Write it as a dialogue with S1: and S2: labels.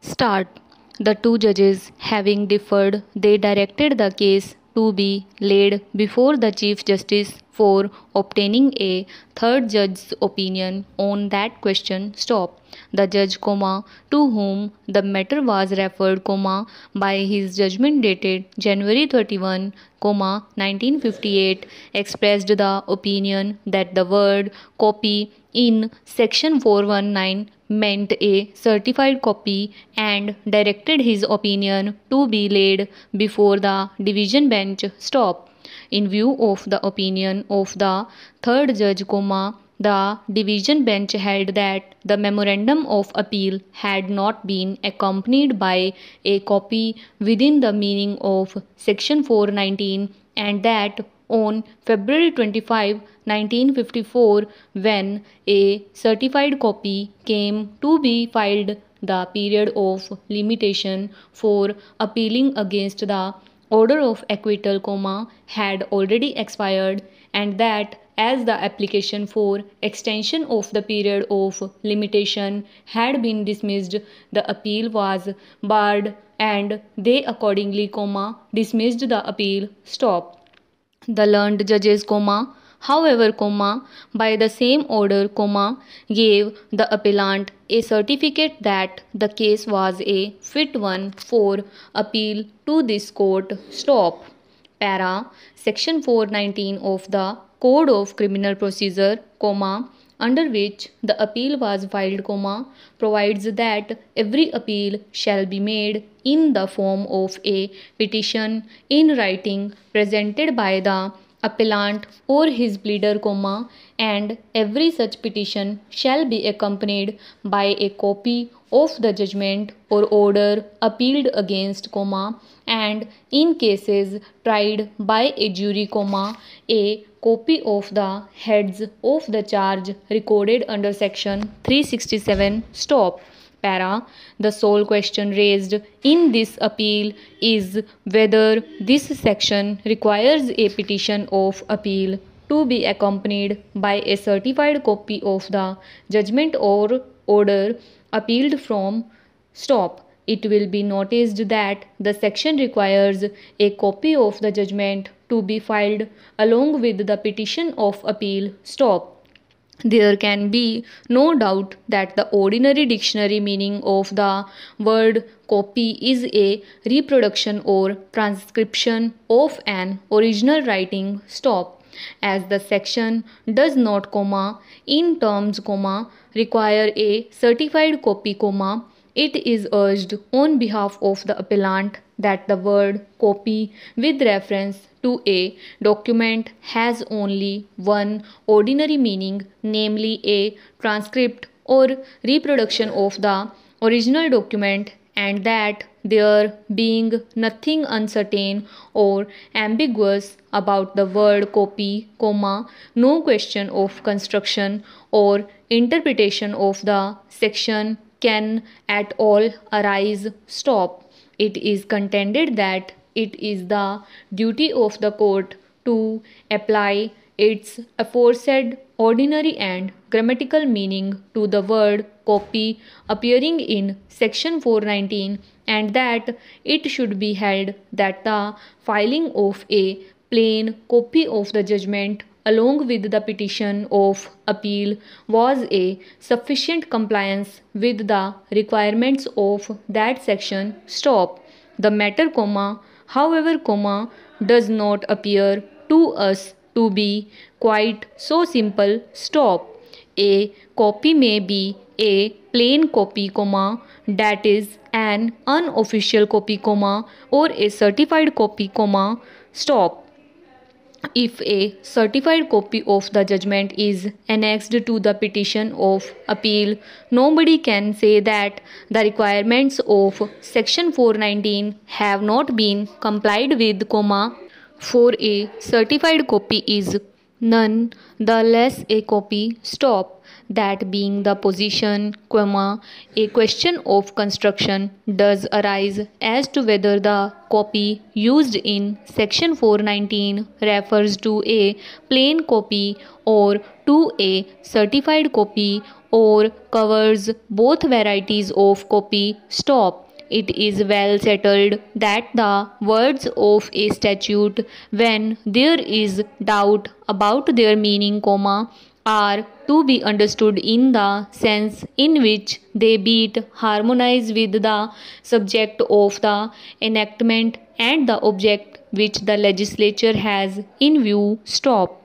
S1: start. The two judges, having differed, they directed the case to be laid before the Chief Justice for obtaining a third judge's opinion on that question. Stop. The judge, comma, to whom the matter was referred, comma, by his judgment dated January 31, comma, 1958, expressed the opinion that the word copy in section 419 meant a certified copy and directed his opinion to be laid before the division bench stop. In view of the opinion of the third judge, comma, the division bench held that the memorandum of appeal had not been accompanied by a copy within the meaning of section 419 and that on February 25, 1954, when a certified copy came to be filed. The period of limitation for appealing against the order of acquittal, comma, had already expired, and that as the application for extension of the period of limitation had been dismissed, the appeal was barred, and they accordingly, comma, dismissed the appeal. Stop. The learned judges, comma, however, comma, by the same order, comma, gave the appellant a certificate that the case was a fit one for appeal to this court. Stop. Para, section 419 of the Code of Criminal Procedure, comma, under which the appeal was filed, comma, provides that every appeal shall be made in the form of a petition in writing presented by the appellant or his pleader, comma, and every such petition shall be accompanied by a copy of the judgment or order appealed against comma and in cases tried by a jury comma a copy of the heads of the charge recorded under section 367 stop para the sole question raised in this appeal is whether this section requires a petition of appeal to be accompanied by a certified copy of the judgment or order appealed from stop it will be noticed that the section requires a copy of the judgment to be filed along with the petition of appeal stop. There can be no doubt that the ordinary dictionary meaning of the word copy is a reproduction or transcription of an original writing stop as the section does not comma in terms comma require a certified copy comma it is urged on behalf of the appellant that the word copy with reference to a document has only one ordinary meaning namely a transcript or reproduction of the original document and that there being nothing uncertain or ambiguous about the word copy, comma, no question of construction or interpretation of the section can at all arise, stop. It is contended that it is the duty of the court to apply its aforesaid ordinary and grammatical meaning to the word copy appearing in section 419 and that it should be held that the filing of a plain copy of the judgment along with the petition of appeal was a sufficient compliance with the requirements of that section stop the matter comma however comma does not appear to us to be quite so simple stop. A copy may be a plain copy, comma, that is an unofficial copy, comma, or a certified copy, comma, stop. If a certified copy of the judgment is annexed to the petition of appeal, nobody can say that the requirements of section 419 have not been complied with, comma, for a certified copy is none the less a copy stop that being the position comma a question of construction does arise as to whether the copy used in section 419 refers to a plain copy or to a certified copy or covers both varieties of copy stop it is well settled that the words of a statute when there is doubt about their meaning comma are to be understood in the sense in which they beat harmonize with the subject of the enactment and the object which the legislature has in view stop